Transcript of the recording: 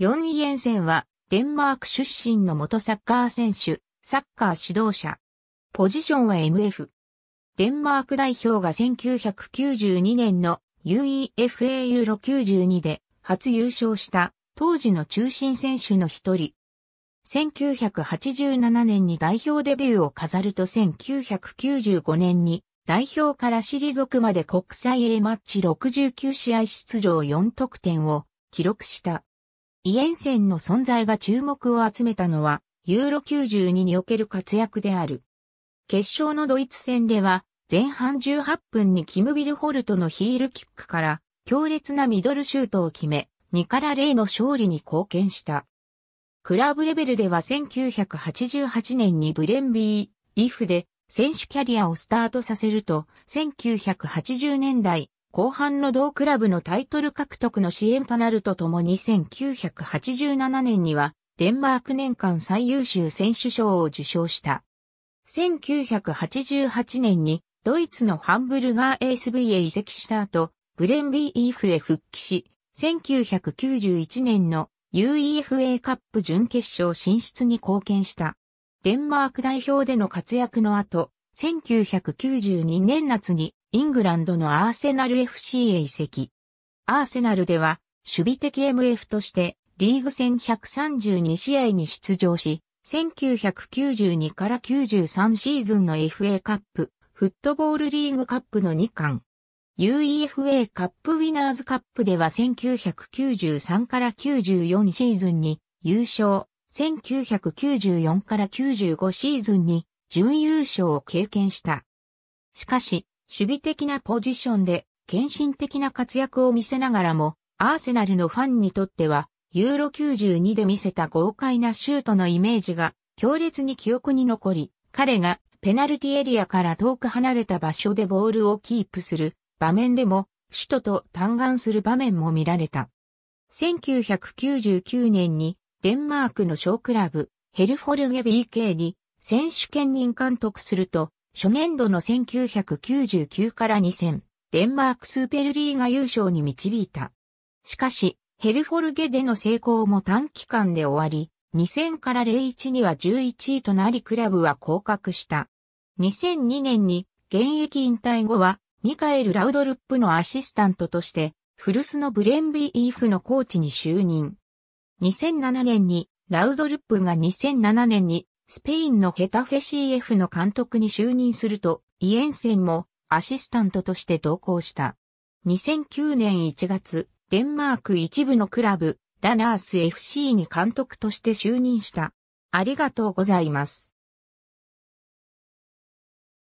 4イエンセンは、デンマーク出身の元サッカー選手、サッカー指導者。ポジションは MF。デンマーク代表が1992年の UEFA ユーロ92で初優勝した当時の中心選手の一人。1987年に代表デビューを飾ると1995年に代表から退族まで国際 A マッチ69試合出場4得点を記録した。イエンセンの存在が注目を集めたのは、ユーロ92における活躍である。決勝のドイツ戦では、前半18分にキム・ビルホルトのヒールキックから強烈なミドルシュートを決め、2から0の勝利に貢献した。クラブレベルでは1988年にブレンビー、イフで選手キャリアをスタートさせると、1980年代、後半の同クラブのタイトル獲得の支援となるとともに1987年にはデンマーク年間最優秀選手賞を受賞した。1988年にドイツのハンブルガー ASV へ移籍した後、ブレンビーイーフへ復帰し、1991年の UEFA カップ準決勝進出に貢献した。デンマーク代表での活躍の後、1992年夏にイングランドのアーセナル FC へ移籍。アーセナルでは、守備的 MF として、リーグ戦132試合に出場し、1992から93シーズンの FA カップ、フットボールリーグカップの2巻。UEFA カップウィナーズカップでは1993から94シーズンに優勝、1994から95シーズンに準優勝を経験した。しかし、守備的なポジションで献身的な活躍を見せながらも、アーセナルのファンにとっては、ユーロ92で見せた豪快なシュートのイメージが強烈に記憶に残り、彼がペナルティエリアから遠く離れた場所でボールをキープする場面でも、首都と単眼する場面も見られた。1999年にデンマークの小クラブヘルフォルゲ BK に選手兼任監督すると初年度の1999から2000、デンマークスーペルリーが優勝に導いた。しかし、ヘルフォルゲでの成功も短期間で終わり、2000から01には11位となりクラブは降格した。2002年に現役引退後はミカエル・ラウドルップのアシスタントとして古巣のブレンビーフのコーチに就任。2007年にラウドルップが2007年にスペインのヘタフェ CF の監督に就任すると、イエンセンもアシスタントとして同行した。2009年1月、デンマーク一部のクラブ、ラナース FC に監督として就任した。ありがとうございます。